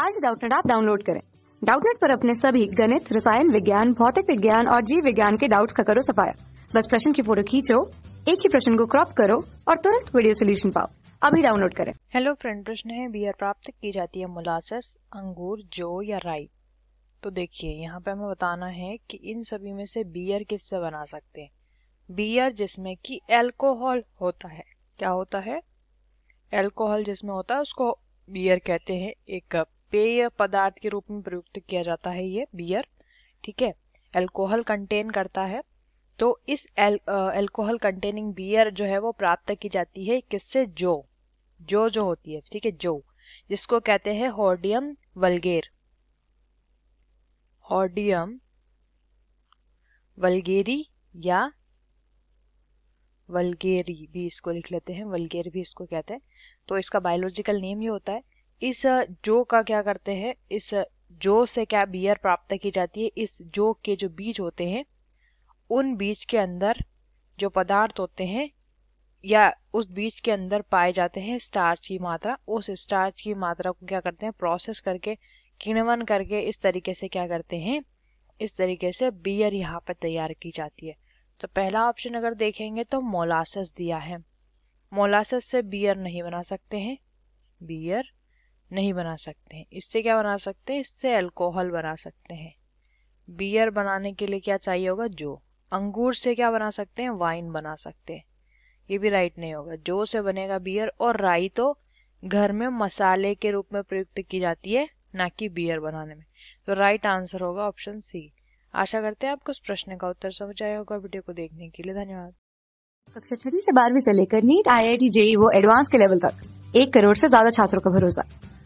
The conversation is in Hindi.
आज डाउटनेट आप डाउनलोड करें डाउटनेट पर अपने सभी गणित रसायन विज्ञान भौतिक विज्ञान और जीव विज्ञान के डाउट्स का करो सफाया बस प्रश्न की फोटो खींचो एक ही प्रश्न को क्रॉप करो और तुरंत वीडियो सोल्यूशन पाओ अभी डाउनलोड करें हेलो फ्रेंड प्रश्न है बियर प्राप्त की जाती है मुलासस अंगूर जो या राई तो देखिए यहाँ पे हमें बताना है कि इन सभी में से बियर किससे बना सकते हैं बियर जिसमें कि एल्कोहल होता है क्या होता है एल्कोहल जिसमें होता है उसको बियर कहते हैं एक कप पेय पदार्थ के रूप में प्रयुक्त किया जाता है ये बियर ठीक है एल्कोहल कंटेन करता है तो इस एल्कोहल कंटेनिंग बियर जो है वो प्राप्त की जाती है किससे जो जो जो होती है ठीक है जो जिसको कहते हैं हॉर्डियम वलगेर हॉर्डियम वलगेरी या वलगेरी भी इसको लिख लेते हैं वलगेर भी इसको कहते हैं तो इसका बायोलॉजिकल नेम ही होता है इस जो का क्या करते हैं इस जो से क्या बियर प्राप्त की जाती है इस जो के जो बीज होते हैं उन बीज के अंदर जो पदार्थ होते हैं या उस बीज के अंदर पाए जाते हैं स्टार्च की मात्रा उस स्टार्च की मात्रा को क्या करते हैं प्रोसेस करके किणवन करके इस तरीके से क्या करते हैं इस तरीके से बियर यहाँ पर तैयार की जाती है तो पहला ऑप्शन अगर देखेंगे तो मोलासस दिया है मोलासस से बियर नहीं बना सकते हैं बियर नहीं बना सकते हैं इससे क्या बना सकते हैं इससे अल्कोहल बना सकते हैं बियर बनाने के लिए क्या चाहिए होगा जो अंगूर से क्या बना सकते हैं वाइन बना सकते हैं ये भी राइट नहीं होगा जो से बनेगा बियर और राई तो घर में मसाले के रूप में प्रयुक्त की जाती है ना कि बियर बनाने में तो राइट आंसर होगा ऑप्शन सी आशा करते हैं आपको इस प्रश्न का उत्तर समझ आया होगा वीडियो को देखने के लिए धन्यवाद कक्षा छठी से बारहवीं से लेकर NEET I I T JEE वो एडवांस के लेवल तक एक करोड़ से ज्यादा छात्रों का भरोसा